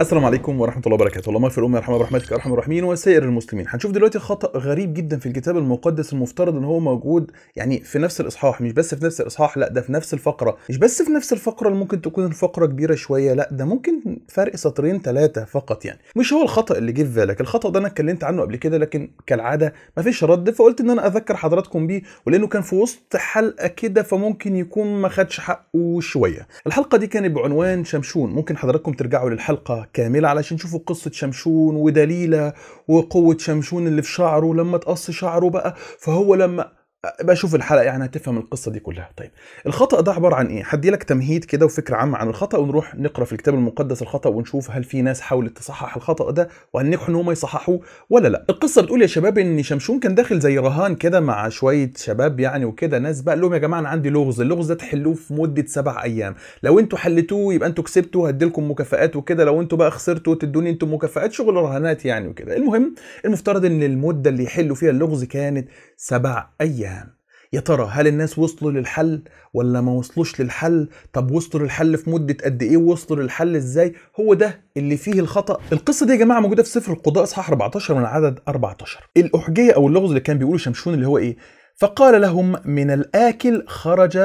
السلام عليكم ورحمه الله وبركاته اللهم اغفر امي ارحم برحمتك ارحم الراحمين وسائر المسلمين هنشوف دلوقتي خطا غريب جدا في الكتاب المقدس المفترض ان هو موجود يعني في نفس الاصحاح مش بس في نفس الاصحاح لا ده في نفس الفقره مش بس في نفس الفقره اللي ممكن تكون الفقره كبيره شويه لا ده ممكن فرق سطرين ثلاثه فقط يعني مش هو الخطا اللي جه في بالك الخطا ده انا اتكلمت عنه قبل كده لكن كالعاده مفيش رد فقلت ان انا اذكر حضراتكم بيه ولانه كان في وسط حلقه كده فممكن يكون ما خدش حقه شويه الحلقه دي كانت بعنوان شمشون ممكن حضراتكم ترجعوا للحلقه حلقة كاملة علشان تشوفوا قصة شمشون ودليلة وقوة شمشون اللي في شعره لما تقص شعره بقى فهو لما بشوف الحلقه يعني هتفهم القصه دي كلها طيب الخطا ده عباره عن ايه هدي لك تمهيد كده وفكره عامه عن الخطا ونروح نقرا في الكتاب المقدس الخطا ونشوف هل في ناس حاولت تصحح الخطا ده وهل نجحوا ان هم يصححوه ولا لا القصه بتقول يا شباب ان شمشون كان داخل زي رهان كده مع شويه شباب يعني وكده ناس بقى لهم يا جماعه انا عندي لغز اللغز ده تحلوه في مده سبع ايام لو انتوا حلتوه يبقى انتوا كسبتوا هديلكم مكافئات وكده لو انتوا بقى خسرتوا تدوني انتوا مكافئات شغل رهانات يعني وكده المهم المفترض ان المده اللي يحلوا فيها اللغز كانت سبع ايام يا ترى هل الناس وصلوا للحل ولا ما وصلوش للحل طب وصلوا للحل في مده قد ايه وصلوا للحل ازاي هو ده اللي فيه الخطا القصه دي يا جماعه موجوده في سفر القضاء اصحاح 14 من عدد 14 الاحجيه او اللغز اللي كان بيقوله شمشون اللي هو ايه فقال لهم من الاكل خرج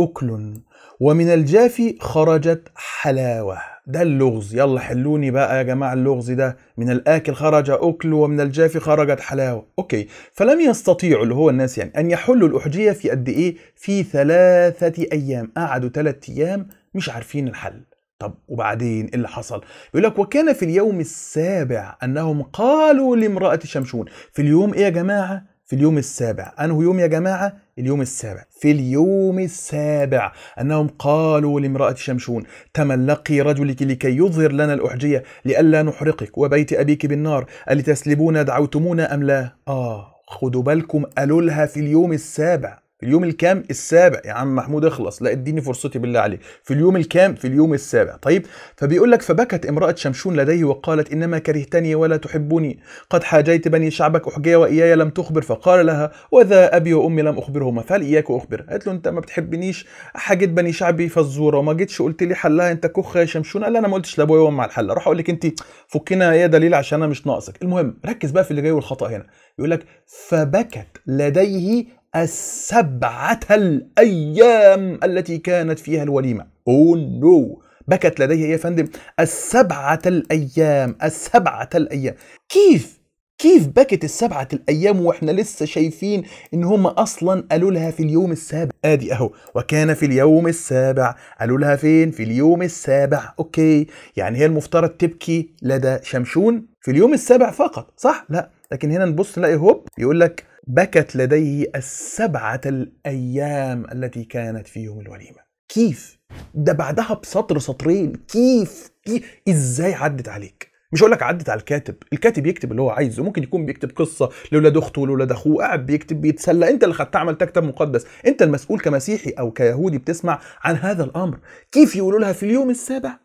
اكل ومن الجافي خرجت حلاوه ده اللغز يلا حلوني بقى يا جماعة اللغز ده من الآكل خرج أكل ومن الجافي خرجت حلاوة أوكي فلم يستطيعوا اللي هو الناس يعني أن يحلوا الأحجية في قد إيه في ثلاثة أيام قعدوا ثلاثة أيام مش عارفين الحل طب وبعدين ايه اللي حصل؟ بيقول لك وكان في اليوم السابع انهم قالوا لامراه شمشون، في اليوم ايه يا جماعه؟ في اليوم السابع أنه يوم يا جماعة اليوم السابع في اليوم السابع أنهم قالوا لامرأة شمشون تملقي رجلك لكي يظهر لنا الأحجية لئلا نحرقك وبيت أبيك بالنار ألتسلبون دعوتمونا أم لا آه خدوا بالكم قالوا لها في اليوم السابع اليوم الكام السابع يا عم محمود اخلص لا اديني فرصتي بالله عليك في اليوم الكام في اليوم السابع طيب فبيقول لك فبكت امرأة شمشون لديه وقالت إنما كرهتني ولا تحبني قد حاجيت بني شعبك أحجي وإياي لم تخبر فقال لها وذا أبي وأمي لم أخبرهما فهل إياك أخبر قالت له أنت ما بتحبنيش حاجيت بني شعبي فزورة وما جيتش قلت لي حلها أنت كخ يا شمشون قال أنا ما قلتش لأبويا وأمي على الحلة روح أقول لك أنت فكنا يا دليل عشان أنا مش ناقصك المهم ركز بقى في اللي جاي والخطأ هنا يقول لك فبكت لديه السبعة الأيام التي كانت فيها الوليمة أو oh نو no. بكت لديها يا فندم السبعة الأيام السبعة الأيام كيف كيف بكت السبعة الأيام وإحنا لسه شايفين إن هم أصلا قالوا لها في اليوم السابع آدي أهو وكان في اليوم السابع قالوا لها فين في اليوم السابع أوكي يعني هي المفترض تبكي لدى شمشون في اليوم السابع فقط صح لا لكن هنا نبص نلاقي هوب يقول لك بكت لديه السبعة الأيام التي كانت فيهم الوليمة كيف ده بعدها بسطر سطرين كيف, كيف؟ ازاي عدت عليك مش هقول لك عدت على الكاتب الكاتب يكتب اللي هو عايزه ممكن يكون بيكتب قصه لاولاد اخته ولاولاد اخوه قاعد بيكتب بيتسلى انت اللي خدت تعمل تكتب مقدس انت المسؤول كمسيحي او كيهودي بتسمع عن هذا الامر كيف يقولوا لها في اليوم السابع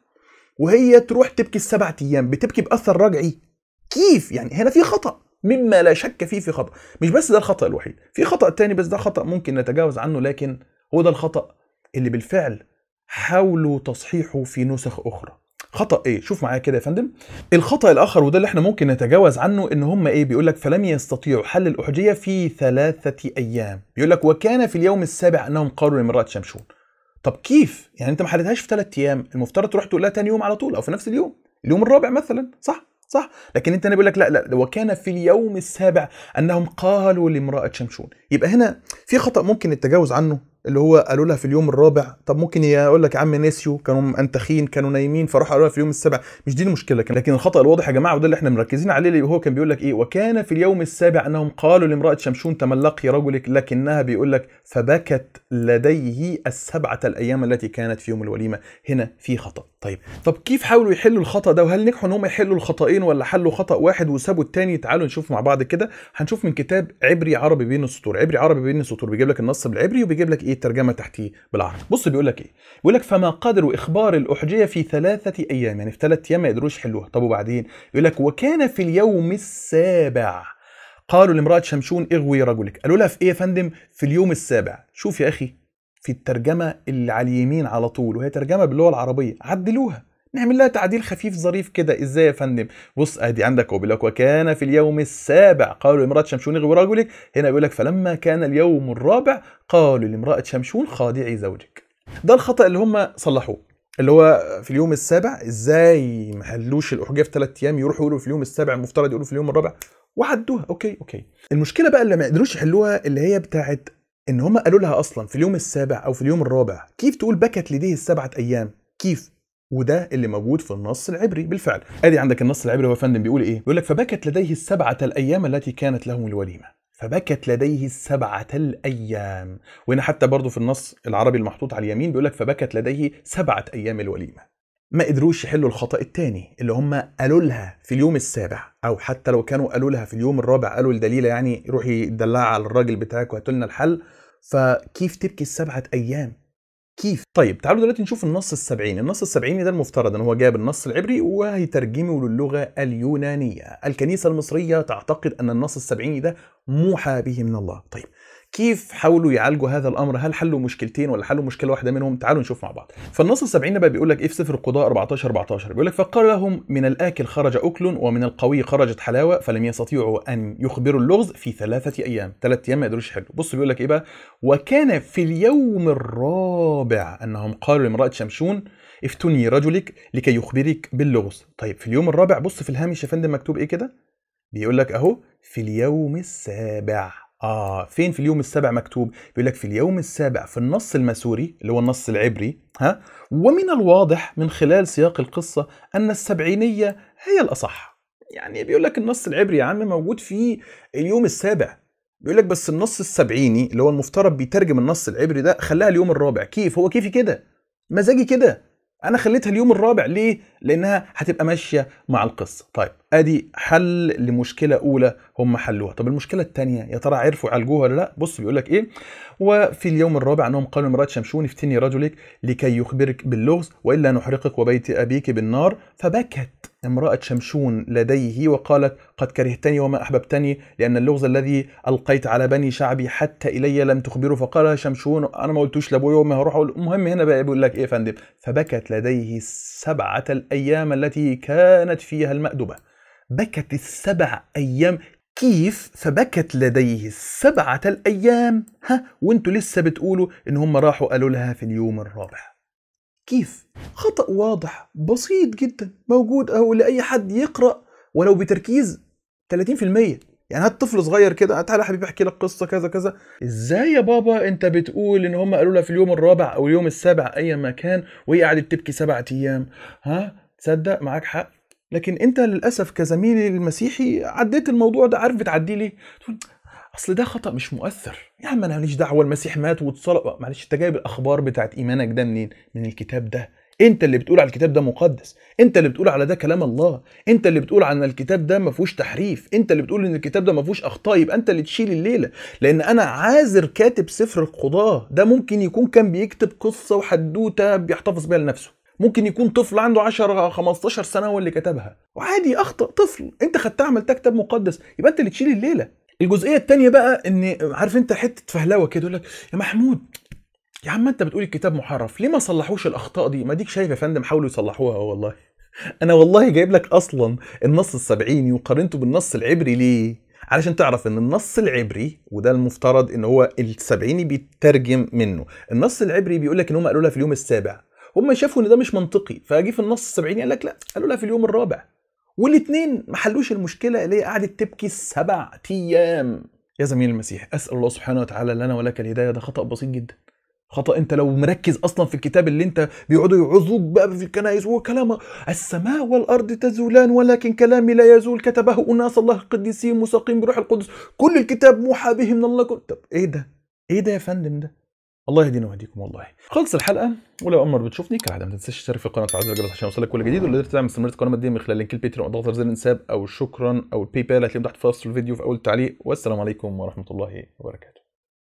وهي تروح تبكي السبع ايام بتبكي باثر رجعي كيف يعني هنا في خطا مما لا شك فيه في خطأ مش بس ده الخطأ الوحيد في خطأ تاني بس ده خطأ ممكن نتجاوز عنه لكن هو ده الخطأ اللي بالفعل حاولوا تصحيحه في نسخ أخرى خطأ إيه؟ شوف معايا كده يا فندم الخطأ الآخر وده اللي احنا ممكن نتجاوز عنه إن هم إيه بيقول لك فلم يستطيعوا حل الأحجية في ثلاثة أيام بيقول لك وكان في اليوم السابع أنهم قالوا لامرأة شمشون طب كيف؟ يعني أنت ما حلتهاش في ثلاثة أيام المفترض تروح تقول لها تاني يوم على طول أو في نفس اليوم اليوم الرابع مثلا صح؟ صح لكن انت هنا بيقول لك لا لا وكان في اليوم السابع انهم قالوا لامراه شمشون يبقى هنا في خطا ممكن التجاوز عنه اللي هو قالوا لها في اليوم الرابع طب ممكن يقول لك يا عم نسيوا كانوا انتخين كانوا نايمين فراحوا قالوا لها في اليوم السابع مش دي المشكله لكن الخطا الواضح يا جماعه وده اللي احنا مركزين عليه اللي هو كان بيقول لك ايه وكان في اليوم السابع انهم قالوا لامراه شمشون تملقي رجلك لكنها بيقول لك فبكت لديه السبعه الايام التي كانت في يوم الوليمه هنا في خطا طيب طب كيف حاولوا يحلوا الخطا ده وهل نجحوا ان هم يحلوا الخطأين ولا حلوا خطأ واحد وسابوا الثاني تعالوا نشوف مع بعض كده هنشوف من كتاب عبري عربي بين السطور عبري عربي بين السطور بيجيب لك النص بالعبري وبيجيب لك ايه الترجمه تحتيه بالعربي بص بيقول لك ايه بيقول لك فما قدروا اخبار الاحجيه في ثلاثه ايام يعني في ثلاث ايام ما يقدروش يحلوها طب وبعدين بيقول لك وكان في اليوم السابع قالوا لامرأة شمشون اغوي رجلك قالوا لها في ايه يا فندم في اليوم السابع شوف يا اخي في الترجمه اللي على اليمين على طول وهي ترجمه باللغه العربيه عدلوها نعمل لها تعديل خفيف ظريف كده ازاي يا فندم بص ادي عندك وبيقول لك وكان في اليوم السابع قالوا لامراه شمشون اغوي رجلك هنا بيقول لك فلما كان اليوم الرابع قالوا لامراه شمشون خادعي زوجك ده الخطا اللي هم صلحوه اللي هو في اليوم السابع ازاي ما هلوش الاحجيه في ثلاث ايام يروحوا يقولوا في اليوم السابع المفترض يقولوا في اليوم الرابع وعدوها اوكي اوكي المشكله بقى اللي ما قدروش يحلوها اللي هي بتاعت ان هما قالوا لها اصلا في اليوم السابع او في اليوم الرابع كيف تقول بكت لديه السبعه ايام كيف وده اللي موجود في النص العبري بالفعل ادي عندك النص العبري هو فندم بيقول ايه بيقول لك فبكت لديه السبعه الايام التي كانت لهم الوليمه فبكت لديه السبعة الأيام وهنا حتى برضه في النص العربي المحطوط على اليمين بيقول لك فبكت لديه سبعة أيام الوليمة ما قدروش يحلوا الخطأ التاني اللي هم قالوا لها في اليوم السابع أو حتى لو كانوا قالوا لها في اليوم الرابع قالوا لدليلة يعني روحي دلعها على الراجل بتاعك وهاتوا لنا الحل فكيف تبكي السبعة أيام كيف طيب تعالوا دلوقتي نشوف النص السبعيني النص السبعيني ده المفترض ان هو جاب النص العبري وهيترجمه للغه اليونانيه الكنيسه المصريه تعتقد ان النص السبعيني ده موحى به من الله طيب كيف حاولوا يعالجوا هذا الامر هل حلوا مشكلتين ولا حلوا مشكله واحده منهم تعالوا نشوف مع بعض فالنص ال70 بقى بيقول لك ايه في سفر القضاء 14 14 بيقول لك فقال لهم من الاكل خرج اكل ومن القوي خرجت حلاوه فلم يستطيعوا ان يخبروا اللغز في ثلاثه ايام ثلاث ايام ما يقدروش يحلوا بص بيقول لك ايه بقى وكان في اليوم الرابع انهم قالوا لامراه شمشون افتني رجلك لكي يخبرك باللغز طيب في اليوم الرابع بص في الهامش يا فندم مكتوب ايه كده بيقول لك اهو في اليوم السابع آه فين في اليوم السابع مكتوب؟ بيقول لك في اليوم السابع في النص المسوري اللي هو النص العبري ها ومن الواضح من خلال سياق القصة أن السبعينية هي الأصح يعني بيقول لك النص العبري يا عم موجود في اليوم السابع بيقول لك بس النص السبعيني اللي هو المفترض بيترجم النص العبري ده خلاها اليوم الرابع كيف؟ هو كيفي كده؟ مزاجي كده أنا خليتها اليوم الرابع ليه؟ لأنها هتبقى ماشية مع القصة طيب ادي حل لمشكله اولى هم حلوها طب المشكله الثانيه يا ترى عرفوا يعالجوها ولا لا بص بيقول لك ايه وفي اليوم الرابع انهم قالوا لامراه شمشون افتني رجلك لكي يخبرك باللغز والا نحرقك وبيت ابيك بالنار فبكت امرأة شمشون لديه وقالت قد كرهتني وما أحببتني لأن اللغز الذي ألقيت على بني شعبي حتى إلي لم تخبره فقال شمشون أنا ما قلتوش لأبويا وما هروح أقول المهم هنا بقى بيقول لك إيه يا فندم فبكت لديه سبعة الأيام التي كانت فيها المأدبة بكت السبع أيام كيف فبكت لديه السبعة الأيام ها وانتوا لسه بتقولوا إن هم راحوا قالوا لها في اليوم الرابع كيف؟ خطأ واضح بسيط جدا موجود أهو لأي حد يقرأ ولو بتركيز 30% يعني هات طفل صغير كده تعالى يا حبيبي احكي لك قصه كذا كذا ازاي يا بابا انت بتقول ان هم قالوا لها في اليوم الرابع او اليوم السابع ايا ما كان وهي قعدت تبكي سبعة ايام ها تصدق معاك حق لكن انت للاسف كزميلي المسيحي عديت الموضوع ده عارف بتعديه ليه؟ تقول اصل ده خطا مش مؤثر يا عم انا ماليش دعوه المسيح مات واتصلب معلش انت جايب الاخبار بتاعت ايمانك ده منين؟ من الكتاب ده انت اللي بتقول على الكتاب ده مقدس انت اللي بتقول على ده كلام الله انت اللي بتقول عن الكتاب ده ما فيهوش تحريف انت اللي بتقول ان الكتاب ده ما فيهوش اخطاء يبقى انت اللي تشيل الليله لان انا عاذر كاتب سفر القضاه ده ممكن يكون كان بيكتب قصه وحدوته بيحتفظ بيها لنفسه ممكن يكون طفل عنده 10 15 سنه هو اللي كتبها وعادي اخطا طفل انت خدتها عملتها كتاب مقدس يبقى انت اللي تشيل الليله الجزئيه الثانيه بقى ان عارف انت حته فهلوه كده يقول لك يا محمود يا عم انت بتقول الكتاب محرف ليه ما صلحوش الاخطاء دي ما ديك شايف يا فندم حاولوا يصلحوها أه والله انا والله جايب لك اصلا النص السبعيني وقارنته بالنص العبري ليه علشان تعرف ان النص العبري وده المفترض ان هو السبعيني بيترجم منه النص العبري بيقول لك ان هم قالوا لها في اليوم السابع هم شافوا ان ده مش منطقي فجي في النص 70 قال لك لا قالوا لها في اليوم الرابع والاثنين ما حلوش المشكله اللي هي قعدت تبكي سبع ايام يا زميل المسيح اسال الله سبحانه وتعالى لنا ولك الهدايه ده خطا بسيط جدا خطا انت لو مركز اصلا في الكتاب اللي انت بيقعدوا يعظوك بقى في الكنائس وكلام السماء والارض تزولان ولكن كلامي لا يزول كتبه اناس الله القديسين مساقين بروح القدس كل الكتاب موحى به من الله طب ايه ده؟ ايه ده يا فندم ده؟ الله يهدينا ويهديكم والله خلص الحلقه ولو امر بتشوفني كالعاده ما تنساش تشترك في القناه وتفعل الجرس عشان يوصلك كل جديد واللي قدرت تعمل استمراريه القناه ماديا من خلال لينك الباتريون او زر الانساب او شكرا او الباي بال هتلاقيه تحت في وصف الفيديو في اول تعليق والسلام عليكم ورحمه الله وبركاته